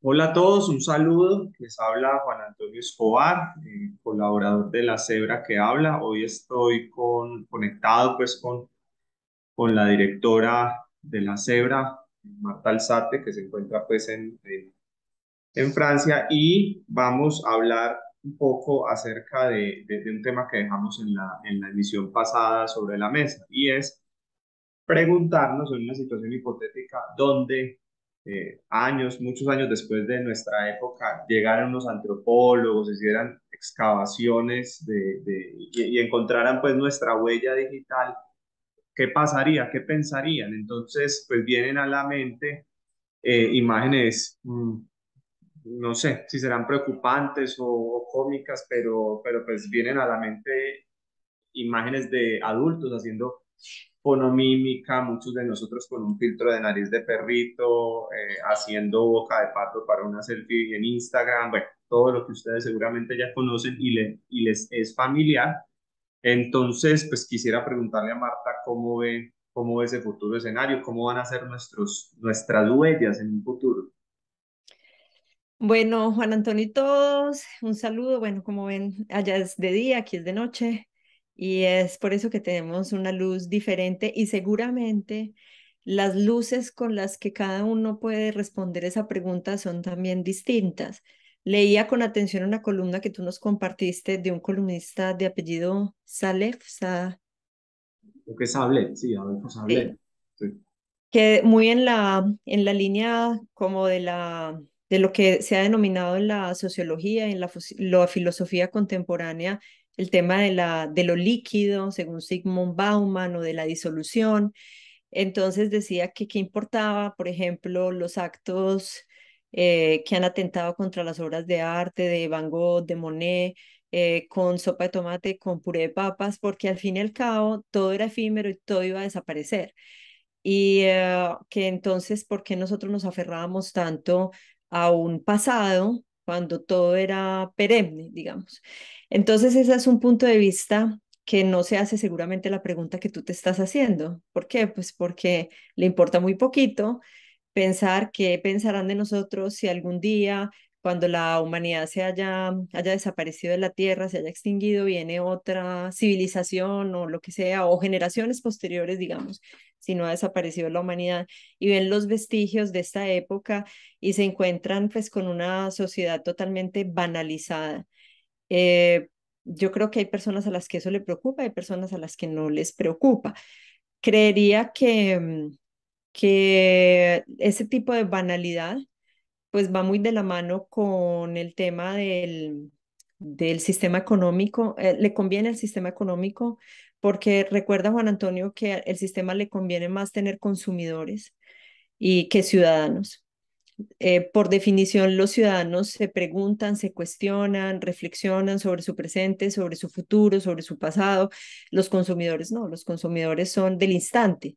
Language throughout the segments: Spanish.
Hola a todos, un saludo. Les habla Juan Antonio Escobar, eh, colaborador de La Cebra que habla. Hoy estoy con, conectado pues con, con la directora de La Cebra, Marta Alzate, que se encuentra pues en, eh, en, Francia y vamos a hablar un poco acerca de, un tema que dejamos en la, en la emisión pasada sobre la mesa y es preguntarnos en una situación hipotética donde eh, años, muchos años después de nuestra época, llegaran los antropólogos, hicieran excavaciones de, de, y, encontraran pues nuestra huella digital, ¿qué pasaría? ¿Qué pensarían? Entonces, pues vienen a la mente eh, imágenes, mm, no sé si serán preocupantes o, o cómicas, pero, pero pues vienen a la mente imágenes de adultos haciendo fonomímica, muchos de nosotros con un filtro de nariz de perrito, eh, haciendo boca de pato para una selfie en Instagram, bueno, todo lo que ustedes seguramente ya conocen y, le, y les es familiar. Entonces, pues quisiera preguntarle a Marta cómo ve, cómo ve ese futuro escenario, cómo van a ser nuestros, nuestras huellas en un futuro. Bueno, Juan Antonio y todos, un saludo. Bueno, como ven, allá es de día, aquí es de noche. Y es por eso que tenemos una luz diferente y seguramente las luces con las que cada uno puede responder esa pregunta son también distintas. Leía con atención una columna que tú nos compartiste de un columnista de apellido Salef. Sa... que sí, Que muy en la, en la línea como de, la, de lo que se ha denominado en la sociología, en la filosofía contemporánea, el tema de, la, de lo líquido, según Sigmund Bauman, o de la disolución. Entonces decía que qué importaba, por ejemplo, los actos eh, que han atentado contra las obras de arte de Van Gogh, de Monet, eh, con sopa de tomate, con puré de papas, porque al fin y al cabo todo era efímero y todo iba a desaparecer. Y eh, que entonces, ¿por qué nosotros nos aferrábamos tanto a un pasado cuando todo era perenne, digamos? Entonces, ese es un punto de vista que no se hace seguramente la pregunta que tú te estás haciendo. ¿Por qué? Pues porque le importa muy poquito pensar qué pensarán de nosotros si algún día, cuando la humanidad se haya, haya desaparecido de la Tierra, se haya extinguido, viene otra civilización o lo que sea, o generaciones posteriores, digamos, si no ha desaparecido la humanidad, y ven los vestigios de esta época y se encuentran pues con una sociedad totalmente banalizada eh, yo creo que hay personas a las que eso le preocupa, hay personas a las que no les preocupa. Creería que, mm, que ese tipo de banalidad pues va muy de la mano con el tema del, del sistema económico. Eh, le conviene al sistema económico porque recuerda Juan Antonio que el sistema le conviene más tener consumidores y que ciudadanos. Eh, por definición, los ciudadanos se preguntan, se cuestionan, reflexionan sobre su presente, sobre su futuro, sobre su pasado. Los consumidores no, los consumidores son del instante.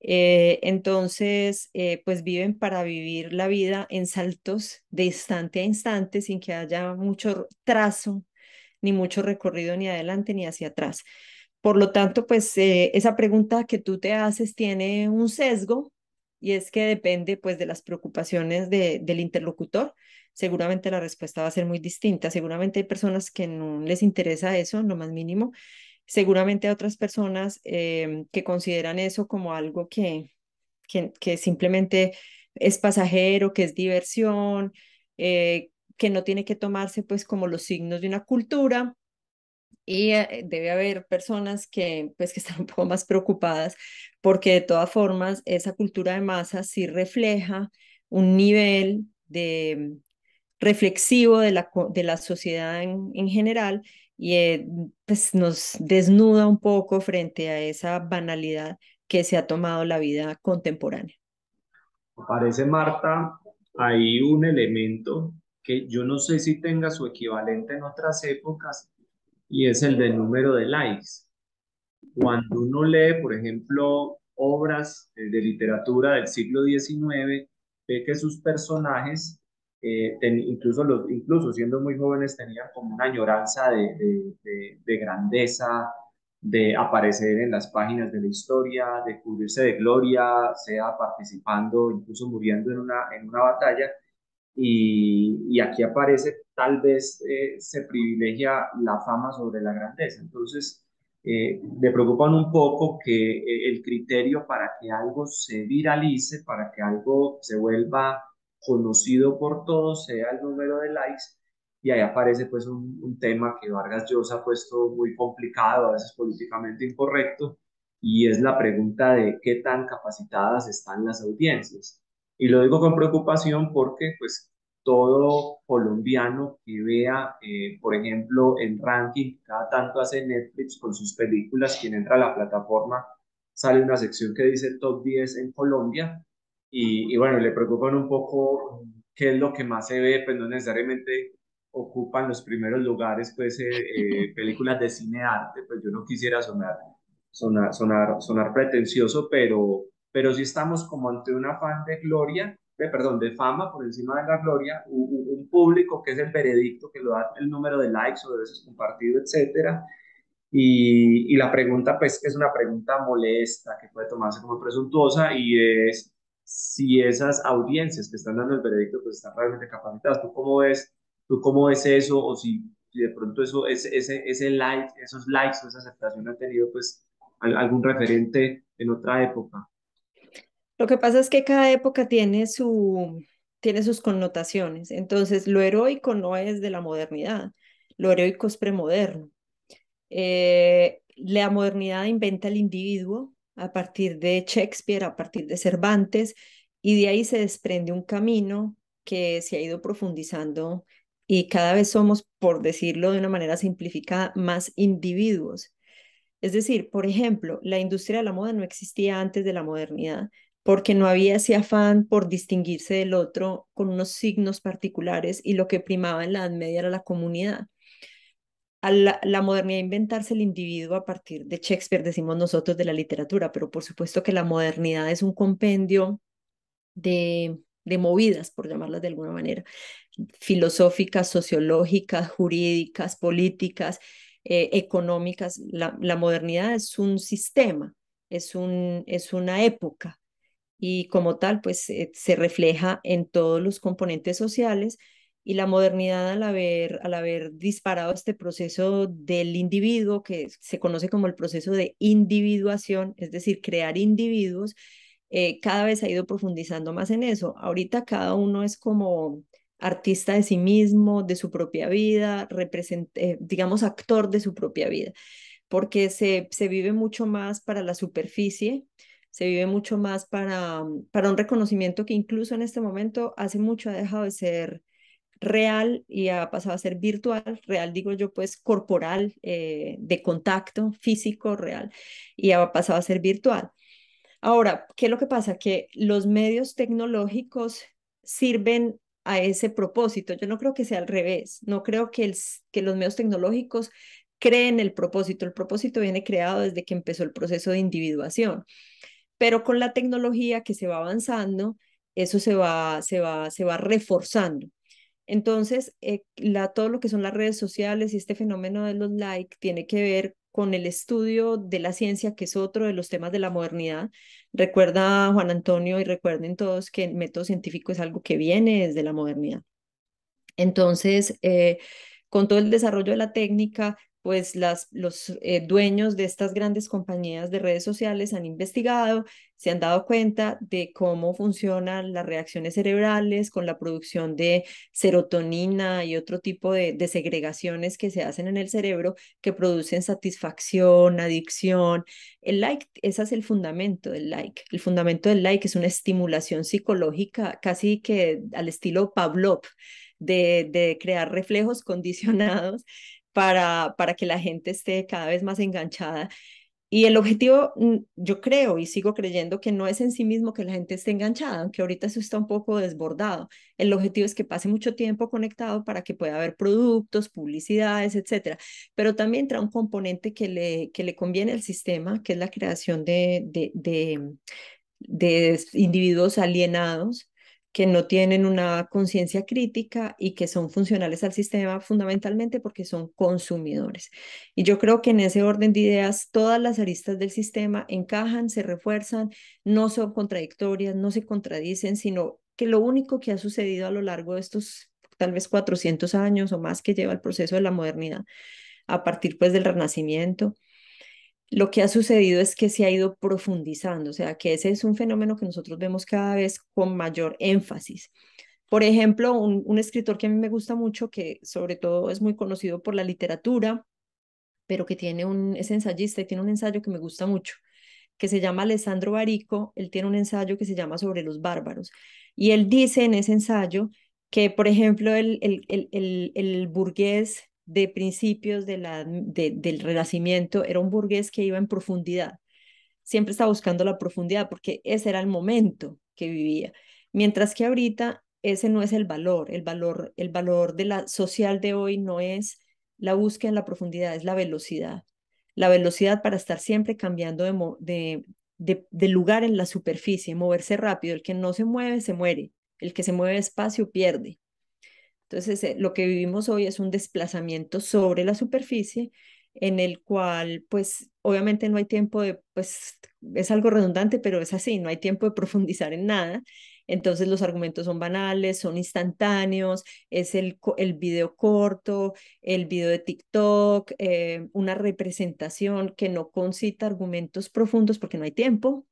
Eh, entonces, eh, pues viven para vivir la vida en saltos de instante a instante sin que haya mucho trazo, ni mucho recorrido ni adelante ni hacia atrás. Por lo tanto, pues esa pregunta que tú te haces tiene un sesgo y es que depende pues de las preocupaciones del interlocutor. Seguramente la respuesta va a ser muy distinta. Seguramente hay personas que no les interesa eso, lo más mínimo. Seguramente hay otras personas eh, que consideran eso como algo que, que, simplemente es pasajero, que es diversión, eh, que no tiene que tomarse pues como los signos de una cultura y eh, debe haber personas que, pues, que están un poco más preocupadas porque de todas formas esa cultura de masa sí refleja un nivel de reflexivo de la, de la sociedad en, general y eh, pues, nos desnuda un poco frente a esa banalidad que se ha tomado la vida contemporánea. Parece, Marta, hay un elemento que yo no sé si tenga su equivalente en otras épocas, y es el del número de likes. Cuando uno lee, por ejemplo, obras eh, de literatura del siglo XIX, ve que sus personajes, eh, incluso, los, incluso siendo muy jóvenes, tenían como una añoranza de, grandeza, de aparecer en las páginas de la historia, de cubrirse de gloria, sea participando, incluso muriendo en una, en una batalla. y, aquí aparece tal vez eh, se privilegia la fama sobre la grandeza. Entonces, eh, me preocupan un poco que eh, el criterio para que algo se viralice, para que algo se vuelva conocido por todos, sea el número de likes, y ahí aparece pues un, un tema que Vargas Llosa ha puesto muy complicado, a veces políticamente incorrecto, y es la pregunta de qué tan capacitadas están las audiencias. Y lo digo con preocupación porque pues todo colombiano que vea, eh, por ejemplo, el ranking cada tanto hace Netflix con sus películas, quien entra a la plataforma, sale una sección que dice top 10 en Colombia y, bueno, le preocupan un poco qué es lo que más se ve, pues no necesariamente ocupan los primeros lugares, pues eh, eh, películas de cine arte, pues yo no quisiera sonar, sonar, sonar, pretencioso, pero, pero sí estamos como ante una afán de gloria de, perdón, de fama por encima de la gloria, un, público que es el veredicto que lo da el número de likes o de veces compartido, etcétera. Y, y la pregunta, pues, es una pregunta molesta que puede tomarse como presuntuosa y es si esas audiencias que están dando el veredicto, pues, están realmente capacitadas. ¿Tú cómo ves, tú cómo ves eso? O si, de pronto eso, ese, ese, ese like, esos likes o esa aceptación han tenido, pues, algún referente en otra época. Lo que pasa es que cada época tiene, su, tiene sus connotaciones. Entonces, lo heroico no es de la modernidad, lo heroico es premoderno. Eh, la modernidad inventa el individuo a partir de Shakespeare, a partir de Cervantes, y de ahí se desprende un camino que se ha ido profundizando y cada vez somos, por decirlo de una manera simplificada, más individuos. Es decir, por ejemplo, la industria de la moda no existía antes de la modernidad, porque no había ese afán por distinguirse del otro con unos signos particulares y lo que primaba en la Edad Media era la comunidad. la, modernidad inventarse el individuo a partir de Shakespeare, decimos nosotros, de la literatura, pero por supuesto que la modernidad es un compendio de, movidas, por llamarlas de alguna manera, filosóficas, sociológicas, jurídicas, políticas, eh, económicas. La, modernidad es un sistema, es una época, y como tal, pues eh, se refleja en todos los componentes sociales y la modernidad al haber, al haber disparado este proceso del individuo, que se conoce como el proceso de individuación, es decir, crear individuos, eh, cada vez ha ido profundizando más en eso. Ahorita cada uno es como artista de sí mismo, de su propia vida, eh, digamos, actor de su propia vida, porque se vive mucho más para la superficie, se vive mucho más para, mm, para un reconocimiento que incluso en este momento hace mucho ha dejado de ser real y ha pasado a ser virtual, real digo yo pues corporal, eh, de contacto físico real y ha pasado a ser virtual. Ahora, ¿qué es lo que pasa? Que los medios tecnológicos sirven a ese propósito. Yo no creo que sea al revés, no creo que, que los medios tecnológicos creen el propósito. El propósito viene creado desde que empezó el proceso de individuación pero con la tecnología que se va avanzando, eso se va, se va, se va reforzando. Entonces, eh, todo lo que son las redes sociales y este fenómeno de los likes tiene que ver con el estudio de la ciencia, que es otro de los temas de la modernidad. Recuerda, Juan Antonio, y recuerden todos que el método científico es algo que viene desde la modernidad. Entonces, eh, con todo el desarrollo de la técnica, pues las, los eh, dueños de estas grandes compañías de redes sociales han investigado, se han dado cuenta de cómo funcionan las reacciones cerebrales con la producción de serotonina y otro tipo de, segregaciones que se hacen en el cerebro que producen satisfacción, adicción. El like, ese es el fundamento del like. El fundamento del like es una estimulación psicológica casi que al estilo Pavlov. De, de, crear reflejos condicionados para, que la gente esté cada vez más enganchada. Y el objetivo, mm, yo creo y sigo creyendo que no es en sí mismo que la gente esté enganchada, aunque ahorita eso está un poco desbordado. El objetivo es que pase mucho tiempo conectado para que pueda haber productos, publicidades, etcétera. Pero también trae un componente que le, que le conviene al sistema, que es la creación de, de individuos alienados que no tienen una conciencia crítica y que son funcionales al sistema fundamentalmente porque son consumidores. Y yo creo que en ese orden de ideas todas las aristas del sistema encajan, se refuerzan, no son contradictorias, no se contradicen, sino que lo único que ha sucedido a lo largo de estos tal vez 400 años o más que lleva el proceso de la modernidad, a partir pues del Renacimiento, lo que ha sucedido es que se ha ido profundizando, o sea, que ese es un fenómeno que nosotros vemos cada vez con mayor énfasis. Por ejemplo, un, escritor que a mí me gusta mucho, que sobre todo es muy conocido por la literatura, pero que tiene un, es ensayista y tiene un ensayo que me gusta mucho, que se llama Alessandro Barico, él tiene un ensayo que se llama Sobre los bárbaros, y él dice en ese ensayo que, por ejemplo, el, el, el, el burgués de principios de la, del Renacimiento era un burgués que iba en profundidad. Siempre estaba buscando la profundidad porque ese era el momento que vivía. Mientras que ahorita ese no es el valor, el valor, el valor de la social de hoy no es la búsqueda en la profundidad, es la velocidad. La velocidad para estar siempre cambiando de, lugar en la superficie, moverse rápido. El que no se mueve, se muere. El que se mueve espacio pierde. Entonces, eh, lo que vivimos hoy es un desplazamiento sobre la superficie en el cual, pues, obviamente no hay tiempo de, pues, es algo redundante, pero es así, no hay tiempo de profundizar en nada. Entonces los argumentos son banales, son instantáneos, es el, el video corto, el video de TikTok, eh, una representación que no concita argumentos profundos porque no hay tiempo,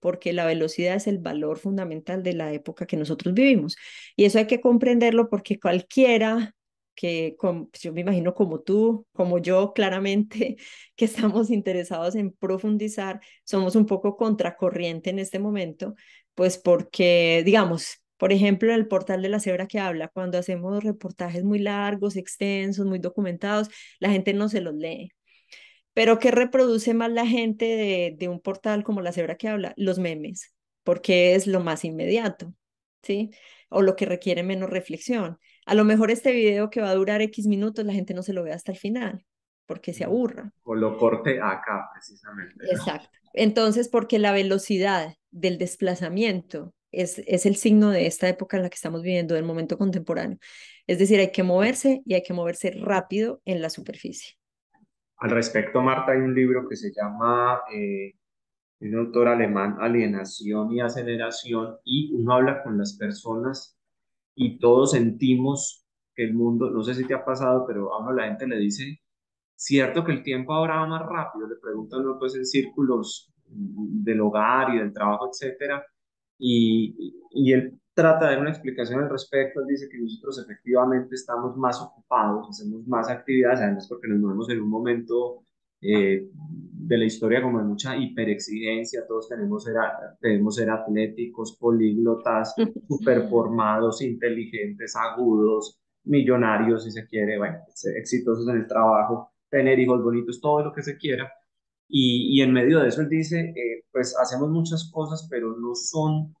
porque la velocidad es el valor fundamental de la época que nosotros vivimos. Y eso hay que comprenderlo porque cualquiera que, pues, yo me imagino como tú, como yo, claramente, que estamos interesados en profundizar, somos un poco contracorriente en este momento, pues porque, digamos, por ejemplo, el portal de la cebra que habla, cuando hacemos reportajes muy largos, extensos, muy documentados, la gente no se los lee pero ¿qué reproduce más la gente de, un portal como La Cebra que habla? Los memes, porque es lo más inmediato, ¿sí? O lo que requiere menos reflexión. A lo mejor este video que va a durar X minutos, la gente no se lo ve hasta el final, porque se aburra. O lo corte acá, precisamente. Exacto. Entonces, porque la velocidad del desplazamiento es, es el signo de esta época en la que estamos viviendo, del momento contemporáneo. Es decir, hay que moverse y hay que moverse rápido en la superficie. Al respecto, Marta, hay un libro que se llama eh, un autor alemán, Alienación y Aceleración, y uno habla con las personas y todos sentimos que el mundo, no sé si te ha pasado, pero a la gente le dice, cierto que el tiempo ahora va más rápido, le preguntan pues en círculos del hogar y del trabajo, etcétera, y, y el, trata de dar una explicación al respecto. Él dice que nosotros efectivamente estamos más ocupados, hacemos más actividades, además porque nos movemos en un momento eh, de la historia como de mucha hiperexigencia, todos tenemos ser, ser atléticos, políglotas, superformados, inteligentes, agudos, millonarios si se quiere, bueno, pues, exitosos en el trabajo, tener hijos bonitos, todo lo que se quiera. Y, en medio de eso él dice, eh, pues hacemos muchas cosas, pero no son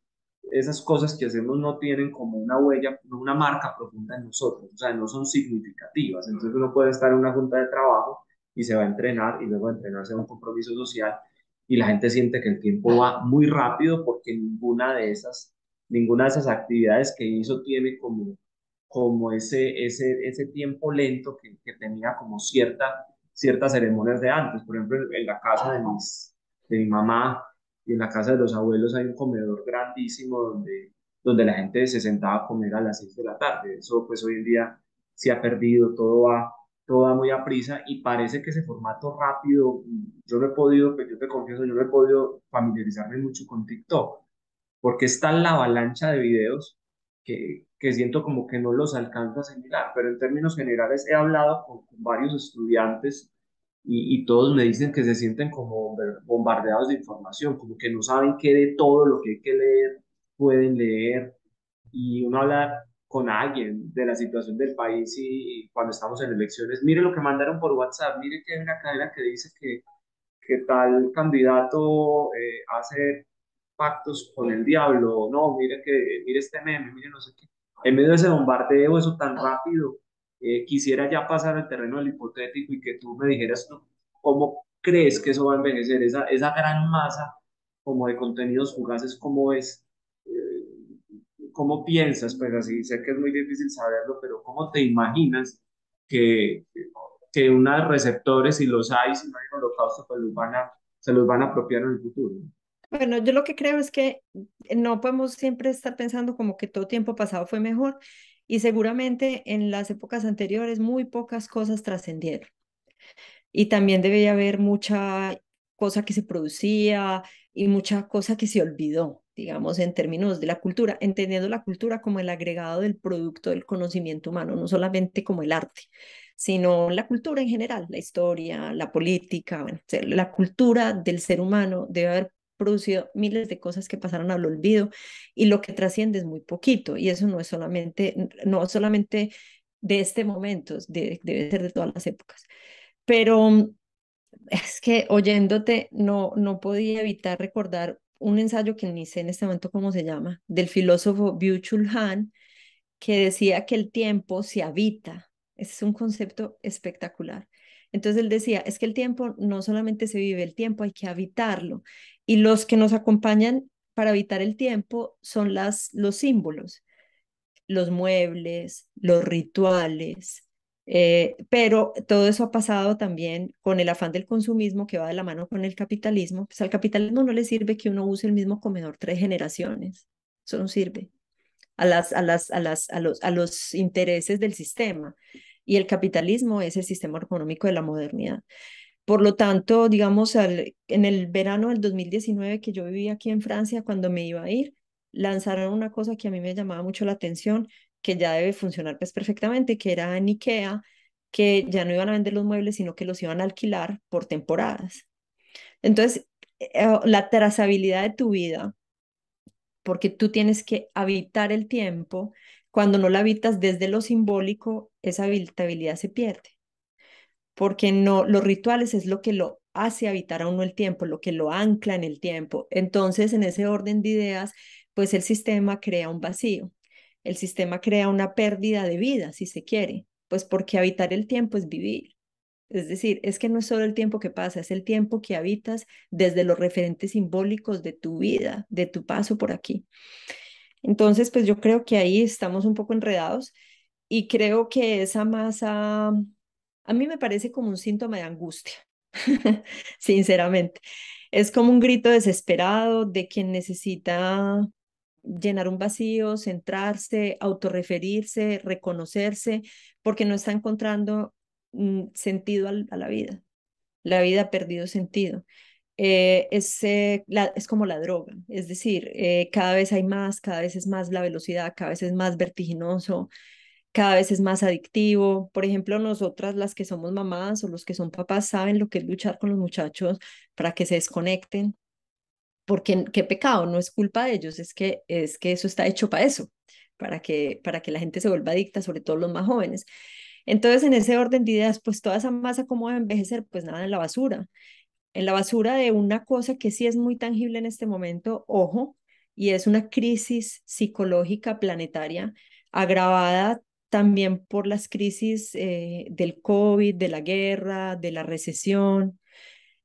esas cosas que hacemos no tienen como una huella, una marca profunda en nosotros, o sea, no son significativas. Entonces uno puede estar en una junta de trabajo y se va a entrenar y luego entrenarse a un compromiso social y la gente siente que el tiempo va muy rápido porque ninguna de esas, ninguna de esas actividades que hizo tiene como, como ese, ese, tiempo lento que, tenía como ciertas ceremonias de antes. Por ejemplo, en la casa de, mis, de mi mamá, y en la casa de los abuelos hay un comedor grandísimo donde, donde la gente se sentaba a comer a las 6 de la tarde. Eso pues hoy en día se ha perdido, todo va, todo muy a prisa y parece que ese formato rápido, yo no he podido, pues yo te confieso, yo no he podido familiarizarme mucho con TikTok, porque está la avalancha de videos que, que siento como que no los alcanzo a asimilar, pero en términos generales he hablado con varios estudiantes y, todos me dicen que se sienten como bombardeados de información, como que no saben qué de todo lo que hay que leer pueden leer. Y uno habla con alguien de la situación del país y, cuando estamos en elecciones, mire lo que mandaron por WhatsApp, mire que hay una cadena que dice que, que tal candidato eh, hace pactos con el diablo, no, mire que mire este meme, mire no sé qué. En medio de ese bombardeo, eso tan rápido, eh, quisiera ya pasar al terreno del hipotético y que tú me dijeras cómo crees que eso va a envejecer, esa, esa gran masa como de contenidos fugaces, cómo es, eh, cómo piensas, pues así sé que es muy difícil saberlo, pero cómo te imaginas que, que unos receptores, si los hay, si no hay holocausto, pues los van a, se los van a apropiar en el futuro. Bueno, yo lo que creo es que no podemos siempre estar pensando como que todo tiempo pasado fue mejor, y seguramente en las épocas anteriores muy pocas cosas trascendieron. Y también debía haber mucha cosa que se producía y mucha cosa que se olvidó, digamos, en términos de la cultura, entendiendo la cultura como el agregado del producto del conocimiento humano, no solamente como el arte, sino la cultura en general, la historia, la política, bueno, la cultura del ser humano debe haber producido miles de cosas que pasaron al olvido y lo que trasciende es muy poquito y eso no es solamente, no solamente de este momento, debe ser de todas las épocas. Pero mm, es que oyéndote no, no podía evitar recordar un ensayo que ni en este momento cómo se llama, del filósofo byung Han, que decía que el tiempo se habita. es un concepto espectacular. Entonces él decía, es que el tiempo no solamente se vive, el tiempo hay que habitarlo. Y los que nos acompañan para habitar el tiempo son las, los símbolos, los muebles, los rituales, eh, pero todo eso ha pasado también con el afán del consumismo que va de la mano con el capitalismo. Pues al capitalismo no le sirve que uno use el mismo comedor tres generaciones. Eso no sirve a, las, a, las, a, las, a, los, a los intereses del sistema y el capitalismo es el sistema económico de la modernidad. Por lo tanto, digamos, en el verano del 2019 que yo vivía aquí en Francia, cuando me iba a ir, lanzaron una cosa que a mí me llamaba mucho la atención, que ya debe funcionar pues perfectamente, que era en IKEA, que ya no iban a vender los muebles, sino que los iban a alquilar por temporadas. Entonces, eh, eh, la trazabilidad de tu vida, porque tú tienes que habitar el tiempo cuando no la habitas desde lo simbólico, esa habitabilidad se pierde. Porque no, los rituales es lo que lo hace habitar a uno el tiempo, lo que lo ancla en el tiempo. Entonces, en ese orden de ideas, pues el sistema crea un vacío. El sistema crea una pérdida de vida, si se quiere, pues porque habitar el tiempo es vivir. Es decir, es que no es solo el tiempo que pasa, es el tiempo que habitas desde los referentes simbólicos de tu vida, de tu paso por aquí. Entonces, pues yo creo que ahí estamos un poco enredados y creo que esa masa, a mí me parece como un síntoma de angustia, sinceramente. Es como un grito desesperado de quien necesita llenar un vacío, centrarse, autorreferirse, reconocerse, porque no está encontrando mm, sentido a la vida. La vida ha perdido sentido. Eh, es, como la droga, es decir, eh, cada vez hay más, cada vez es más la velocidad, cada vez es más vertiginoso, cada vez es más adictivo. Por ejemplo, nosotras las que somos mamás o los que son papás saben lo que es luchar con los muchachos para que se desconecten, porque qué pecado, no es culpa de ellos, es que, es que eso está hecho para eso, para que, para que la gente se vuelva adicta, sobre todo los más jóvenes. Entonces, en ese orden de ideas, pues toda esa masa, ¿cómo a envejecer? Pues nada en la basura en la basura de una cosa que sí es muy tangible en este momento, ojo, y es una crisis psicológica planetaria agravada también por las crisis eh, del COVID, de la guerra, de la recesión.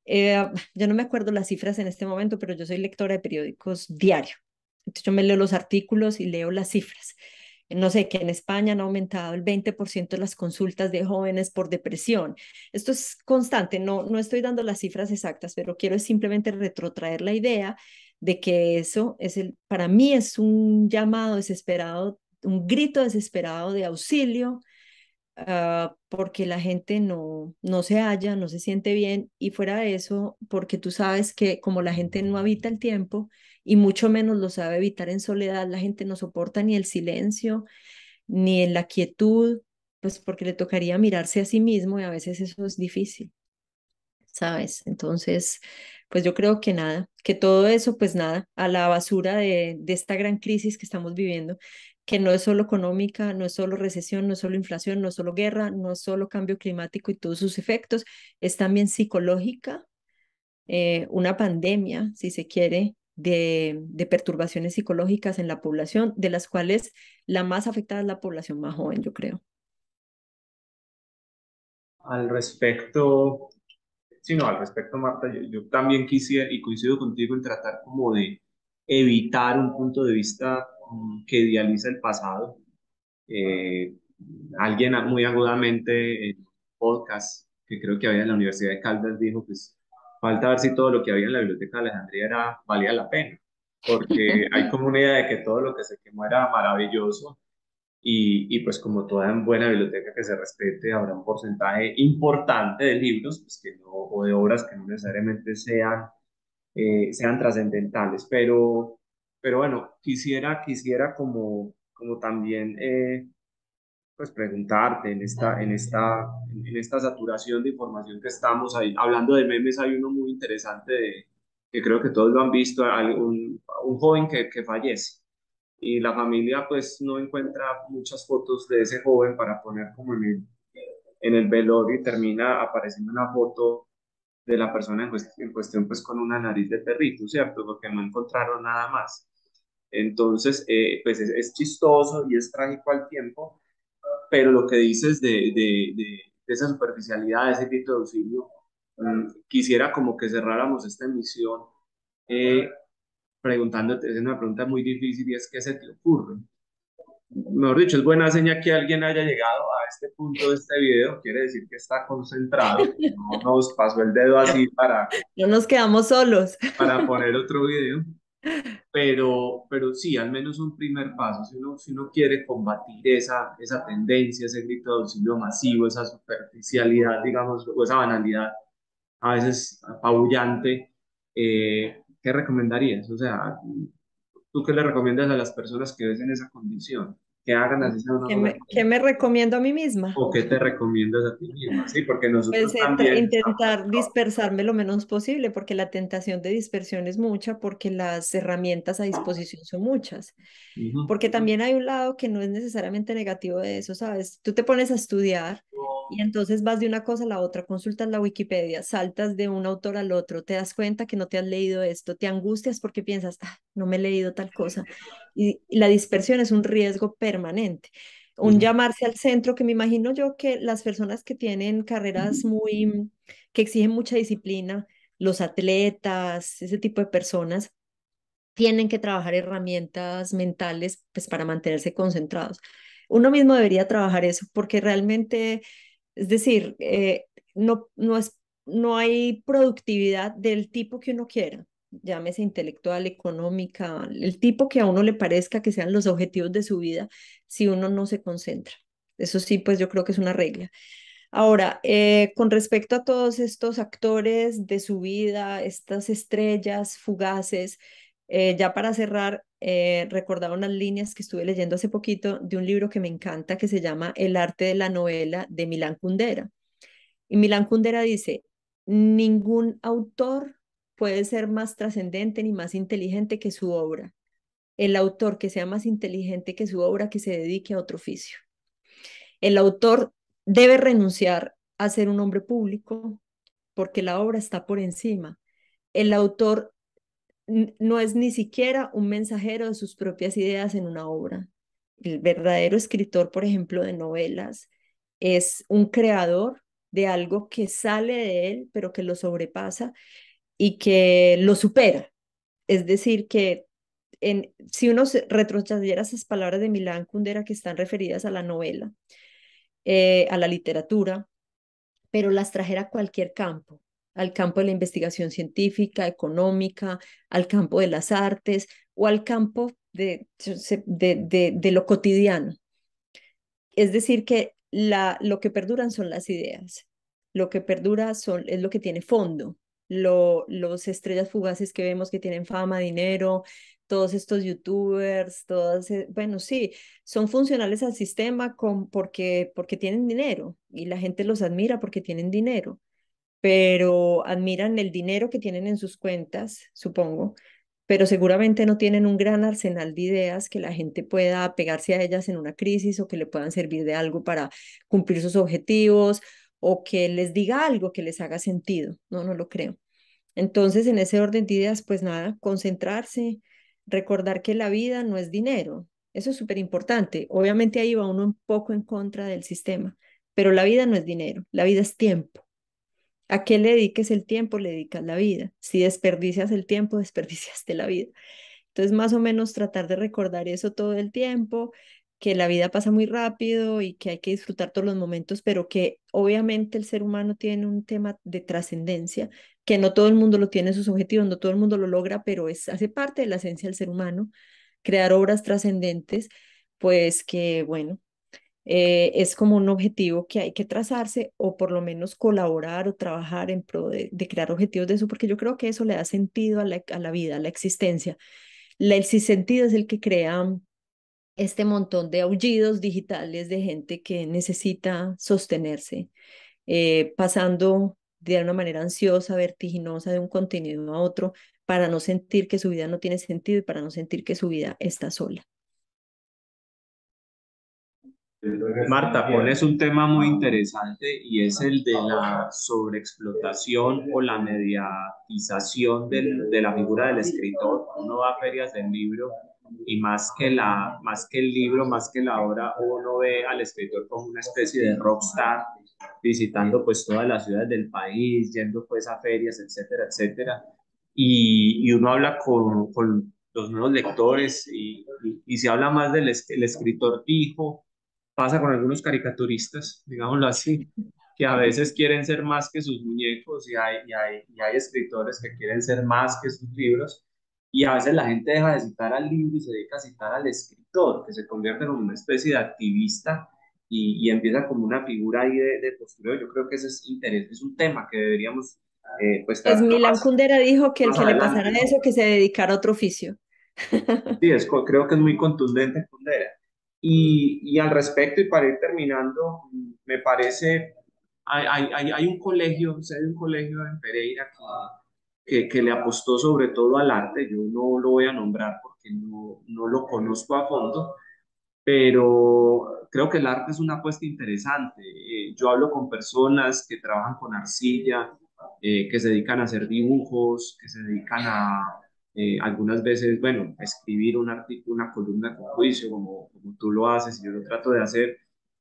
Eh, yo no me acuerdo las cifras en este momento, pero yo soy lectora de periódicos diario. Entonces yo me leo los artículos y leo las cifras no sé, que en España han aumentado el 20% las consultas de jóvenes por depresión. Esto es constante, no, no estoy dando las cifras exactas, pero quiero simplemente retrotraer la idea de que eso es el, para mí es un llamado desesperado, un grito desesperado de auxilio, ah, porque la gente no, no se halla, no se siente bien y fuera de eso, porque tú sabes que como la gente no habita el tiempo, y mucho menos lo sabe evitar en soledad. La gente no soporta ni el silencio, ni la quietud, pues porque le tocaría mirarse a sí mismo y a veces eso es difícil, ¿sabes? Entonces, pues yo creo que nada, que todo eso, pues nada, a la basura de, esta gran crisis que estamos viviendo, que no es solo económica, no es solo recesión, no es solo inflación, no es solo guerra, no es solo cambio climático y todos sus efectos, es también psicológica, eh, una pandemia, si se quiere, de, de, perturbaciones psicológicas en la población, de las cuales la más afectada es la población más joven, yo creo. Al respecto, sí, no, al respecto, Marta, yo, también quisiera y coincido contigo en tratar como de evitar un punto de vista mm, que idealiza el pasado. Eh, alguien muy agudamente en podcast que creo que había en la Universidad de Caldas dijo, pues falta ver si todo lo que había en la biblioteca de Alejandría era, valía la pena, porque hay como una idea de que todo lo que se quemó era maravilloso y, pues como toda buena biblioteca que se respete, habrá un porcentaje importante de libros pues, que no, o de obras que no necesariamente sean, eh, sean trascendentales, pero, pero bueno, quisiera, quisiera como, como también... Eh, pues preguntarte en esta, en esta, en esta saturación de información que estamos ahí. Hablando de memes, hay uno muy interesante que creo que todos lo han visto, un, un joven que, que fallece y la familia pues no encuentra muchas fotos de ese joven para poner como en el, en el velorio y termina apareciendo una foto de la persona en, cuestión pues con una nariz de perrito, ¿cierto? Porque no encontraron nada más. Entonces, eh, pues es, chistoso y es trágico al tiempo, pero lo que dices de, de, de, esa superficialidad, de ese grito de auxilio, mm, quisiera como que cerráramos esta emisión eh, preguntándote, es una pregunta muy difícil y es ¿qué se te ocurre? Mejor dicho, es buena señal que alguien haya llegado a este punto de este video, quiere decir que está concentrado, no nos pasó el dedo así para... No nos quedamos solos. Para poner otro video. Pero, pero sí, al menos un primer paso. Si uno, si uno quiere combatir esa, esa tendencia, ese grito de auxilio masivo, esa superficialidad, digamos, o esa banalidad a veces apabullante, eh, ¿qué recomendarías? O sea, ¿tú qué le recomiendas a las personas que ves en esa condición? que hagan ¿Qué me, recomiendo a mí misma? ¿O qué te recomiendas a ti misma? Sí, porque nosotros también intentar dispersarme lo menos posible, porque la tentación de dispersión es mucha, porque las herramientas a disposición son muchas. Porque también hay un lado que no es necesariamente negativo de eso, ¿sabes? Tú te pones a estudiar y entonces vas de una cosa a la otra, consultas la Wikipedia, saltas de un autor al otro, te das cuenta que no te has leído esto, te angustias porque piensas, ah, no me he leído tal cosa. Y la dispersión es un riesgo permanente. Un llamarse al centro, que me imagino yo que las personas que tienen carreras muy, mm, que exigen mucha disciplina, los atletas, ese tipo de personas, tienen que trabajar herramientas mentales pues, para mantenerse concentrados. Uno mismo debería trabajar eso porque realmente es decir, eh, no, no, es, no hay productividad del tipo que uno quiera, llámese intelectual, económica, el tipo que a uno le parezca que sean los objetivos de su vida, si uno no se concentra. Eso sí, pues yo creo que es una regla. Ahora, eh, con respecto a todos estos actores de su vida, estas estrellas fugaces, eh, ya para cerrar, eh, recordaba unas líneas que estuve leyendo hace poquito de un libro que me encanta que se llama El arte de la novela de Milán Kundera. Y Milán Kundera dice, ningún autor puede ser más trascendente ni más inteligente que su obra. El autor que sea más inteligente que su obra, que se dedique a otro oficio. El autor debe renunciar a ser un hombre público porque la obra está por encima. El autor no es ni siquiera un mensajero de sus propias ideas en una obra. El verdadero escritor, por ejemplo, de novelas, es un creador de algo que sale de él, pero que lo sobrepasa y que lo supera. Es decir, que si uno retrocediera esas palabras de Milán Kundera que están referidas a la novela, eh, a la literatura, pero las trajera a cualquier campo, al campo de la investigación científica, económica, al campo de las artes o al campo de, de, lo cotidiano. Es decir, que la, lo que perduran son las ideas, lo que perdura son, es lo que tiene fondo, lo, los estrellas fugaces que vemos que tienen fama, dinero, todos estos youtubers, todas, e, bueno, sí, son funcionales al sistema con, porque, porque tienen dinero y la gente los admira porque tienen dinero, pero admiran el dinero que tienen en sus cuentas, supongo, pero seguramente no tienen un gran arsenal de ideas que la gente pueda pegarse a ellas en una crisis o que le puedan servir de algo para cumplir sus objetivos o que les diga algo que les haga sentido. No, no lo creo. Entonces, en ese orden de ideas, pues nada, concentrarse, recordar que la vida no es dinero. Eso es súper importante. Obviamente ahí va uno un poco en contra del sistema, pero la vida no es dinero, la vida es tiempo. ¿A qué le dediques el tiempo? Le dedicas la vida. Si desperdicias el tiempo, desperdiciaste la vida. Entonces, más o menos tratar de recordar eso todo el tiempo, que la vida pasa muy rápido y que hay que disfrutar todos los momentos, pero que obviamente el ser humano tiene un tema de trascendencia, que no todo el mundo lo tiene en sus objetivos, no todo el mundo lo logra, pero es, hace parte de la esencia del ser humano, crear obras trascendentes, pues que, bueno, eh, es como un objetivo que hay que trazarse o por lo menos colaborar o trabajar en pro de, crear objetivos de eso, porque yo creo que eso le da sentido a la, vida, a la existencia. El el sentido es el que crea este montón de aullidos digitales de gente que necesita sostenerse, eh, pasando de una manera ansiosa, vertiginosa de un contenido a otro, para no sentir que su vida no tiene sentido y para no sentir que su vida está sola. Marta, pones un tema muy interesante y es el de la sobreexplotación o la mediatización de la figura del escritor. Uno va a ferias del libro y más que, la, más que el libro, más que la obra, uno ve al escritor como una especie de rockstar visitando pues todas las ciudades del país, yendo pues a ferias, etcétera, etcétera. Y, uno habla con, los nuevos lectores y, se habla más del el escritor dijo pasa con algunos caricaturistas, digámoslo así, que a veces quieren ser más que sus muñecos y hay, y hay, y hay escritores que quieren ser más que sus libros y a veces la gente deja de citar al libro y se dedica a citar al escritor, que se convierte en una especie de activista y, y empieza como una figura ahí de, de Yo creo que ese es interés, es un tema que deberíamos... Eh, pues, pues Milán Kundera dijo que el que le pasara eso, que se dedicara a otro oficio. Sí, es, creo que es muy contundente Kundera. Y, y al respecto, y para ir terminando, me parece, hay, hay, hay un colegio, sé de un colegio en Pereira que, que, le apostó sobre todo al arte, yo no lo voy a nombrar porque no, no lo conozco a fondo, pero creo que el arte es una apuesta interesante. Eh, yo hablo con personas que trabajan con arcilla, eh, que se dedican a hacer dibujos, que se dedican a, eh, algunas veces, bueno, escribir un artículo, una columna con juicio, como, como tú lo haces y yo lo trato de hacer,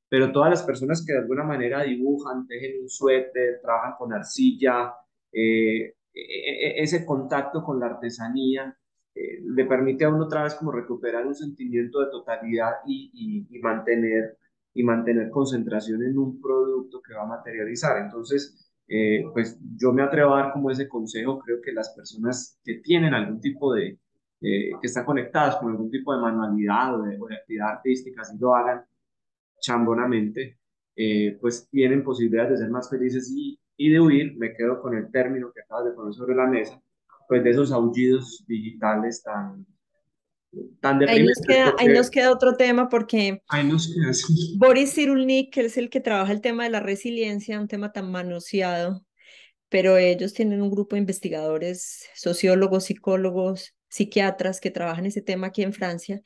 pero todas las personas que de alguna manera dibujan, tejen un suéter, trabajan con arcilla, eh, e, e, e, ese contacto con la artesanía eh, le permite a uno otra vez como recuperar un sentimiento de totalidad y, y mantener y mantener concentración en un producto que va a materializar. Entonces, eh, pues yo me atrevo a dar como ese consejo, creo que las personas que tienen algún tipo de, eh, que están conectadas con algún tipo de manualidad o de, actividad artística, si lo hagan chambonamente, eh, pues tienen posibilidades de ser más felices y, y de huir, me quedo con el término que acabas de poner sobre la mesa, pues de esos aullidos digitales tan, ahí, nos queda, otro tema porque Boris Cyrulnik, que es el que trabaja el tema de la resiliencia, un tema tan manoseado, pero ellos tienen un grupo de investigadores, sociólogos, psicólogos, psiquiatras que trabajan ese tema aquí en Francia.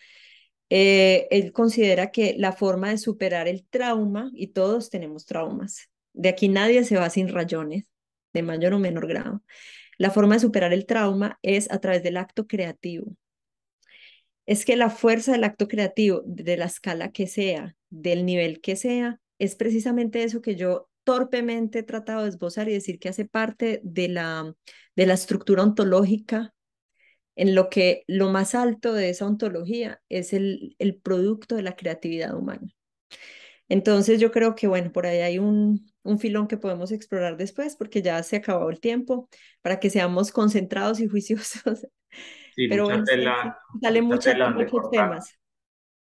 Eh, él considera que la forma de superar el trauma, y todos tenemos traumas, de aquí nadie se va sin rayones, de mayor o menor grado, la forma de superar el trauma es a través del acto creativo es que la fuerza del acto creativo, de la escala que sea, del nivel que sea, es precisamente eso que yo torpemente he tratado de esbozar y decir que hace parte de la, de la estructura ontológica, en lo que lo más alto de esa ontología es el, el producto de la creatividad humana. Entonces yo creo que, bueno, por ahí hay un, un filón que podemos explorar después porque ya se ha acabado el tiempo para que seamos concentrados y juiciosos. Pero bueno, salen sale mucha muchos temas.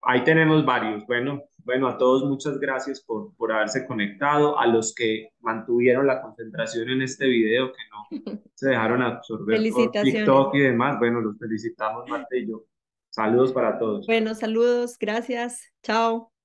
Ahí tenemos varios. Bueno, bueno, a todos muchas gracias por, por haberse conectado, a los que mantuvieron la concentración en este video, que no se dejaron absorber por TikTok y demás. Bueno, los felicitamos, Marte y yo. Saludos para todos. Bueno, saludos, gracias. Chao.